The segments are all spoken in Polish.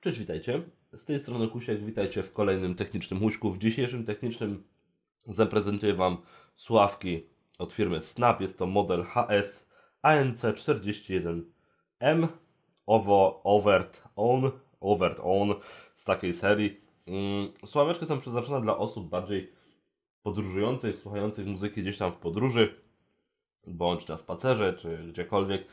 Cześć, witajcie. Z tej strony Husiek, witajcie w kolejnym technicznym łóżku. W dzisiejszym technicznym zaprezentuję Wam sławki od firmy Snap. Jest to model HS ANC41M Ovo Overt On, Overt On z takiej serii. Mm, sławeczki są przeznaczone dla osób bardziej podróżujących, słuchających muzyki gdzieś tam w podróży, bądź na spacerze, czy gdziekolwiek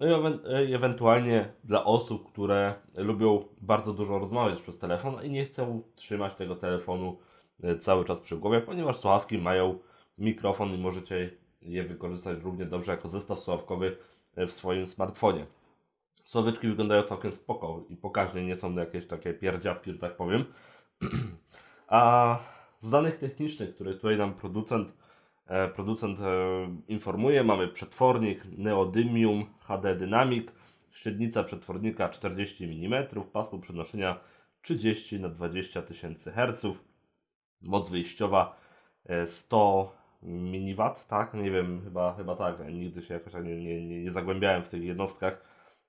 no i e, ewentualnie dla osób, które lubią bardzo dużo rozmawiać przez telefon i nie chcą trzymać tego telefonu e, cały czas przy głowie, ponieważ słuchawki mają mikrofon i możecie je wykorzystać równie dobrze jako zestaw słuchawkowy e, w swoim smartfonie. Słoweczki wyglądają całkiem spoko i pokaźnie, nie są jakieś takie pierdziawki, że tak powiem. A z danych technicznych, które tutaj nam producent E, producent e, informuje, mamy przetwornik Neodymium HD Dynamic, średnica przetwornika 40 mm, pasmo przenoszenia 30 na 20 tysięcy Hz, moc wyjściowa 100 e, mW, tak? Nie wiem, chyba, chyba tak, nigdy się jakoś tak nie, nie, nie zagłębiałem w tych jednostkach.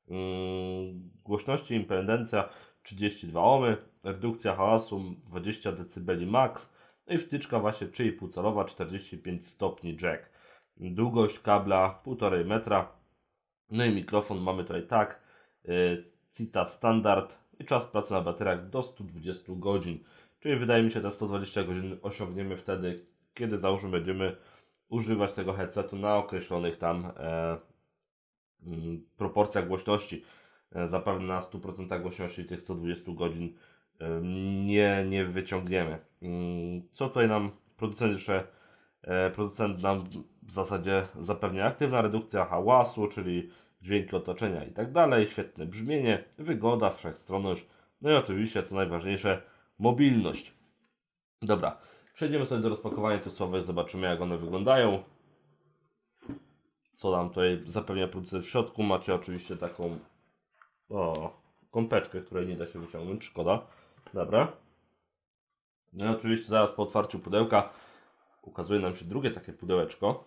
Mm, głośności impedancja 32 ohmy, redukcja hałasu 20 dB max, no i wtyczka właśnie 3,5 calowa, 45 stopni jack. Długość kabla 1,5 metra. No i mikrofon mamy tutaj tak, y, Cita Standard i czas pracy na bateriach do 120 godzin. Czyli wydaje mi się, te 120 godzin osiągniemy wtedy, kiedy załóżmy będziemy używać tego headsetu na określonych tam e, mm, proporcjach głośności. E, zapewne na 100% głośności tych 120 godzin nie, nie wyciągniemy. Mm, co tutaj nam producent jeszcze, producent nam w zasadzie zapewnia aktywna redukcja hałasu, czyli dźwięki otoczenia i tak dalej, świetne brzmienie, wygoda, wszechstronność, no i oczywiście, co najważniejsze, mobilność. Dobra, przejdziemy sobie do rozpakowania tych słowek, zobaczymy jak one wyglądają. Co nam tutaj zapewnia producent w środku, macie oczywiście taką o, kąpeczkę, której nie da się wyciągnąć, szkoda. Dobra. No i oczywiście zaraz po otwarciu pudełka ukazuje nam się drugie takie pudełeczko.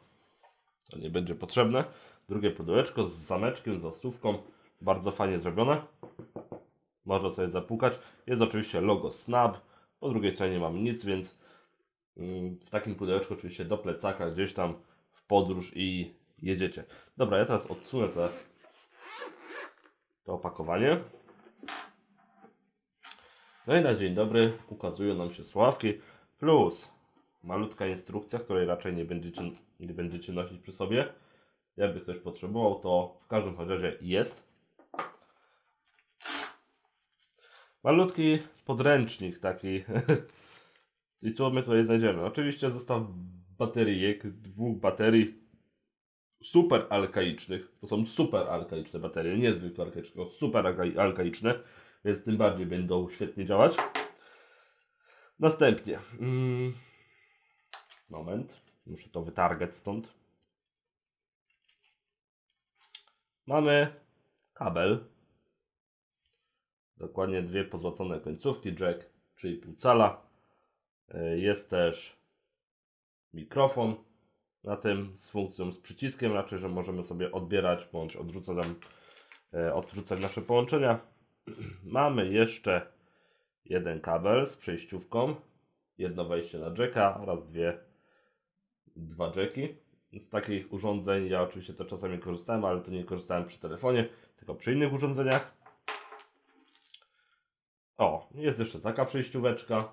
To nie będzie potrzebne. Drugie pudełeczko z zameczkiem, z ostówką. Bardzo fajnie zrobione. Można sobie zapukać. Jest oczywiście logo Snap. Po drugiej stronie nie mam nic, więc mm, w takim pudełeczku oczywiście do plecaka gdzieś tam w podróż i jedziecie. Dobra, ja teraz odsunę te, to opakowanie. No i na dzień dobry ukazują nam się sławki plus malutka instrukcja, której raczej nie będziecie, nie będziecie nosić przy sobie. Jakby ktoś potrzebował, to w każdym razie jest. Malutki podręcznik taki. I co my tutaj znajdziemy? Oczywiście zestaw baterijek, dwóch baterii super alkaicznych. To są super alkaiczne baterie, nie zwykłe alkaiczne, tylko super alkaiczne więc tym bardziej będą świetnie działać. Następnie. Mm, moment. Muszę to wytargać stąd. Mamy kabel. Dokładnie dwie pozłacone końcówki jack, czyli pół cala. E, jest też mikrofon na tym z funkcją z przyciskiem, raczej, że możemy sobie odbierać bądź odrzucać, nam, e, odrzucać nasze połączenia. Mamy jeszcze jeden kabel z przejściówką, jedno wejście na jacka oraz dwie, dwa jacki. Z takich urządzeń ja oczywiście to czasami korzystałem, ale to nie korzystałem przy telefonie, tylko przy innych urządzeniach. O, jest jeszcze taka przejścióweczka.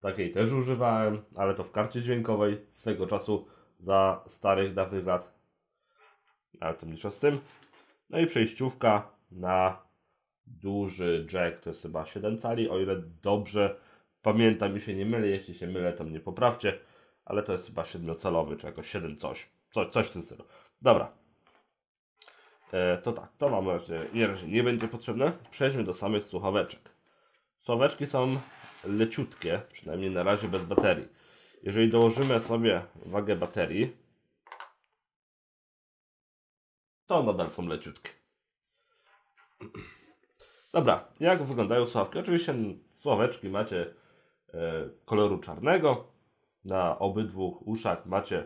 Takiej też używałem, ale to w karcie dźwiękowej swego czasu za starych, dawnych lat. Ale to mniejsza z tym. No i przejściówka na duży jack to jest chyba 7 cali, o ile dobrze pamiętam i się nie mylę, jeśli się mylę to mnie poprawcie, ale to jest chyba 7-calowy czy jakoś 7 coś, coś, coś w tym stylu. Dobra, e, to tak, to mam na razie, razie nie będzie potrzebne. Przejdźmy do samych słuchaweczek. Słuchaweczki są leciutkie, przynajmniej na razie bez baterii. Jeżeli dołożymy sobie wagę baterii, to nadal są leciutkie. Dobra, jak wyglądają sławki? Oczywiście sławeczki macie e, koloru czarnego. Na obydwu uszach macie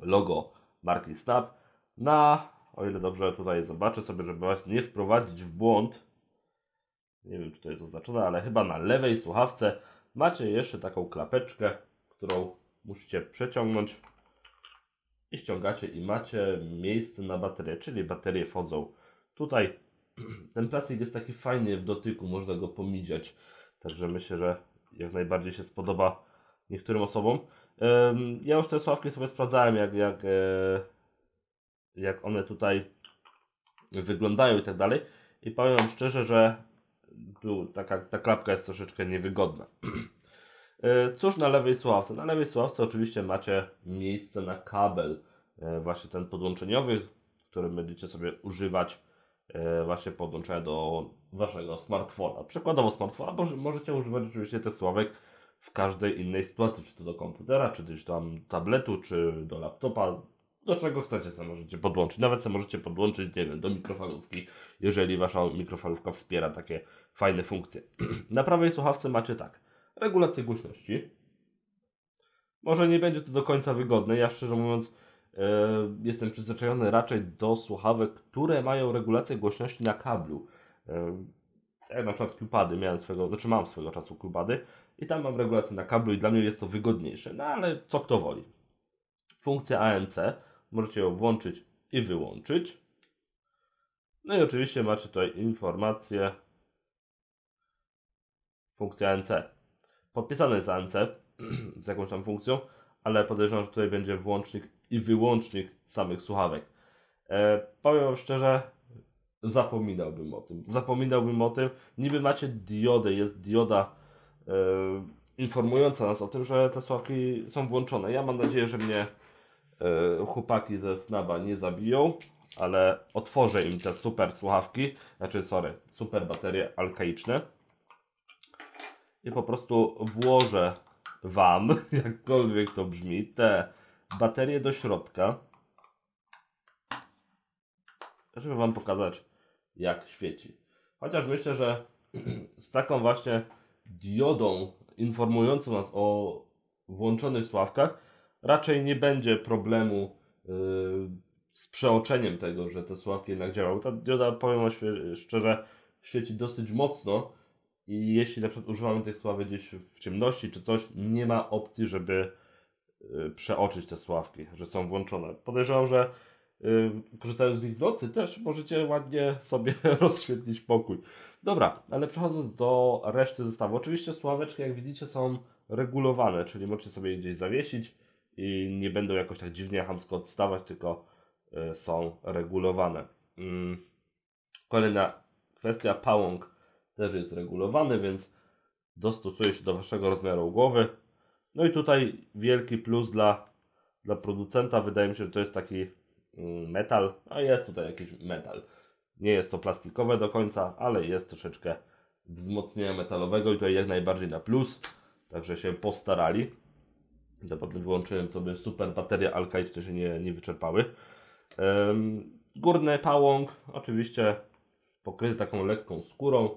logo marki Snap. Na, o ile dobrze tutaj zobaczę sobie, żeby Was nie wprowadzić w błąd. Nie wiem, czy to jest oznaczone, ale chyba na lewej słuchawce macie jeszcze taką klapeczkę, którą musicie przeciągnąć i ściągacie i macie miejsce na baterię, czyli baterie wchodzą tutaj Ten plastik jest taki fajny w dotyku, można go pomidziać. Także myślę, że jak najbardziej się spodoba niektórym osobom. Ja już te sławki sobie sprawdzałem, jak, jak, e, jak one tutaj wyglądają i tak dalej. I powiem Wam szczerze, że tu taka, ta klapka jest troszeczkę niewygodna. E, cóż na lewej sławce? Na lewej sławce oczywiście macie miejsce na kabel, e, właśnie ten podłączeniowy, który będziecie sobie używać E, właśnie podłączone do waszego smartfona. Przykładowo smartfona, bo możecie używać oczywiście tych sławek w każdej innej sytuacji, czy to do komputera, czy do tam tabletu, czy do laptopa, do czego chcecie sobie możecie podłączyć. Nawet sobie możecie podłączyć, nie wiem, do mikrofalówki, jeżeli wasza mikrofalówka wspiera takie fajne funkcje. Na prawej słuchawce macie tak, regulację głośności. Może nie będzie to do końca wygodne, ja szczerze mówiąc E, jestem przyzwyczajony raczej do słuchawek, które mają regulację głośności na kablu. E, tak jak na przykład klupady miałem swego, znaczy mam swego czasu klupady i tam mam regulację na kablu i dla mnie jest to wygodniejsze, no ale co kto woli. Funkcja ANC, możecie ją włączyć i wyłączyć. No i oczywiście macie tutaj informację. Funkcja ANC. Podpisane jest ANC z jakąś tam funkcją, ale podejrzewam, że tutaj będzie włącznik i wyłącznik samych słuchawek. E, powiem Wam szczerze, zapominałbym o tym. Zapominałbym o tym. Niby macie diodę, jest dioda e, informująca nas o tym, że te słuchawki są włączone. Ja mam nadzieję, że mnie e, chłopaki ze Snaba nie zabiją, ale otworzę im te super słuchawki, znaczy sorry, super baterie alkaiczne i po prostu włożę Wam, jakkolwiek to brzmi, te baterię do środka, żeby Wam pokazać, jak świeci. Chociaż myślę, że z taką właśnie diodą informującą nas o włączonych sławkach raczej nie będzie problemu yy, z przeoczeniem tego, że te sławki jednak działały. Ta dioda, powiem szczerze, świeci dosyć mocno i jeśli na przykład używamy tych sławek gdzieś w ciemności czy coś, nie ma opcji, żeby Y, przeoczyć te sławki, że są włączone. Podejrzewam, że y, korzystając z ich nocy też możecie ładnie sobie rozświetlić pokój. Dobra, ale przechodząc do reszty zestawu. Oczywiście sławeczki, jak widzicie, są regulowane, czyli możecie sobie je gdzieś zawiesić i nie będą jakoś tak dziwnie hamsko odstawać, tylko y, są regulowane. Mm, kolejna kwestia, pałąk też jest regulowany, więc dostosuje się do Waszego rozmiaru głowy. No i tutaj wielki plus dla, dla producenta. Wydaje mi się, że to jest taki mm, metal, a jest tutaj jakiś metal. Nie jest to plastikowe do końca, ale jest troszeczkę wzmocnienia metalowego i to jak najbardziej na plus. Także się postarali. To wyłączyłem, wyłączyłem sobie super baterie Alkaid, które się nie, nie wyczerpały. górny pałąk, oczywiście pokryty taką lekką skórą.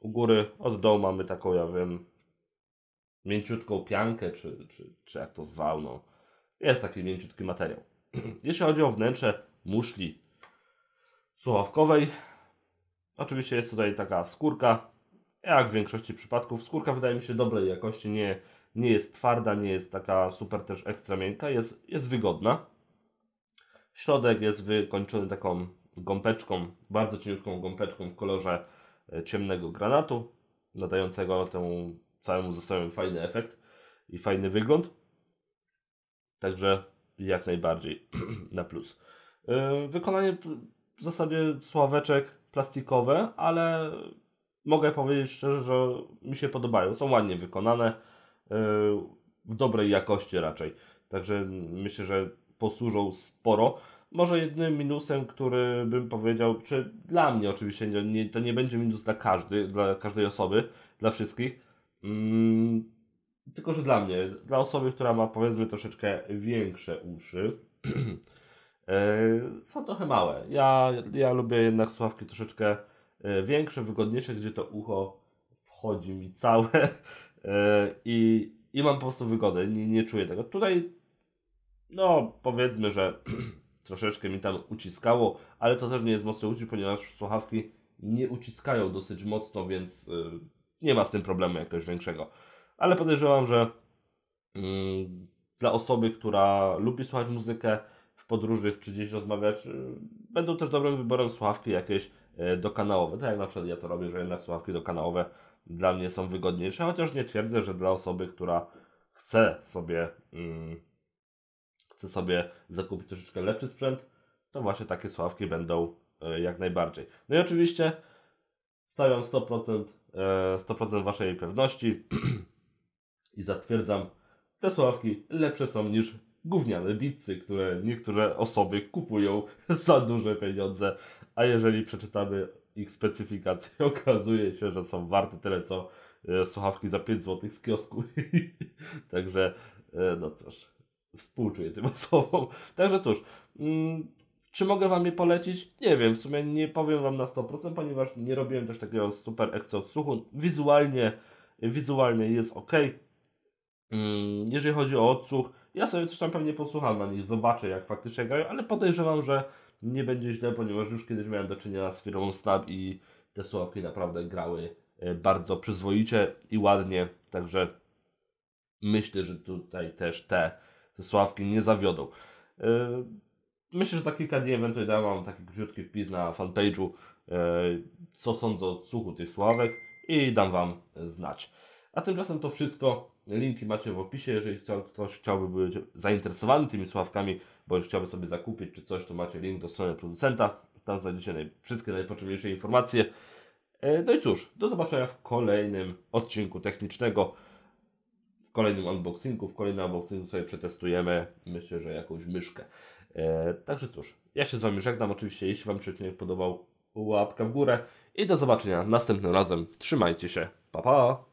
U góry, od dołu mamy taką, ja wiem, mięciutką piankę, czy, czy, czy jak to zwał, no. Jest taki mięciutki materiał. Jeśli chodzi o wnętrze muszli słuchawkowej, oczywiście jest tutaj taka skórka, jak w większości przypadków. Skórka wydaje mi się dobrej jakości, nie, nie jest twarda, nie jest taka super też ekstra miękka, jest, jest wygodna. Środek jest wykończony taką gąpeczką, bardzo cieniutką gąpeczką w kolorze e, ciemnego granatu, nadającego tę całemu zestawiam fajny efekt i fajny wygląd. Także jak najbardziej na plus. Yy, wykonanie w zasadzie sławeczek plastikowe, ale mogę powiedzieć szczerze, że mi się podobają. Są ładnie wykonane, yy, w dobrej jakości raczej. Także myślę, że posłużą sporo. Może jednym minusem, który bym powiedział, czy dla mnie oczywiście, nie, to nie będzie minus dla każdy, dla każdej osoby, dla wszystkich, Mm, tylko, że dla mnie, dla osoby, która ma powiedzmy troszeczkę większe uszy, e, są trochę małe. Ja, ja lubię jednak słuchawki troszeczkę e, większe, wygodniejsze, gdzie to ucho wchodzi mi całe e, i, i mam po prostu wygodę, nie, nie czuję tego. Tutaj, no powiedzmy, że troszeczkę mi tam uciskało, ale to też nie jest mocny ucisk, ponieważ słuchawki nie uciskają dosyć mocno, więc nie ma z tym problemu jakiegoś większego. Ale podejrzewam, że mm, dla osoby, która lubi słuchać muzykę w podróży czy gdzieś rozmawiać, y, będą też dobrym wyborem sławki jakieś yy, dokanałowe. Tak jak na przykład ja to robię, że jednak sławki dokanałowe dla mnie są wygodniejsze, chociaż nie twierdzę, że dla osoby, która chce sobie, mm, chce sobie zakupić troszeczkę lepszy sprzęt, to właśnie takie sławki będą e, jak najbardziej. No i oczywiście Stawiam 100%, 100% e, waszej pewności i zatwierdzam, te sławki lepsze są niż gówniane bitcy, które niektóre osoby kupują za duże pieniądze, a jeżeli przeczytamy ich specyfikację, okazuje się, że są warte tyle co e, słuchawki za 5 zł z kiosku. Także e, no cóż, współczuję tym osobom. Także cóż, mm, czy mogę Wam je polecić? Nie wiem, w sumie nie powiem Wam na 100%, ponieważ nie robiłem też takiego super ekce odsłuchu. Wizualnie, wizualnie jest ok. Mm, jeżeli chodzi o odsłuch, ja sobie coś tam pewnie posłucham na nich, zobaczę jak faktycznie grają, ale podejrzewam, że nie będzie źle, ponieważ już kiedyś miałem do czynienia z firmą Snap i te słuchawki naprawdę grały e, bardzo przyzwoicie i ładnie, także myślę, że tutaj też te, te słuchawki nie zawiodą. E, Myślę, że za kilka dni ewentualnie dam wam taki króciutki wpis na fanpage'u, e, co sądzę o słuchu tych sławek i dam wam znać. A tymczasem to wszystko. Linki macie w opisie, jeżeli chciał, ktoś chciałby być zainteresowany tymi sławkami, bo już chciałby sobie zakupić czy coś, to macie link do strony producenta. Tam znajdziecie naj wszystkie najpotrzebniejsze informacje. E, no i cóż, do zobaczenia w kolejnym odcinku technicznego, w kolejnym unboxingu, w kolejnym unboxingu sobie przetestujemy, myślę, że jakąś myszkę. E, także cóż, ja się z Wami żegnam. Oczywiście, jeśli Wam się odcinek podobał, łapka w górę i do zobaczenia następnym razem. Trzymajcie się. Pa, pa!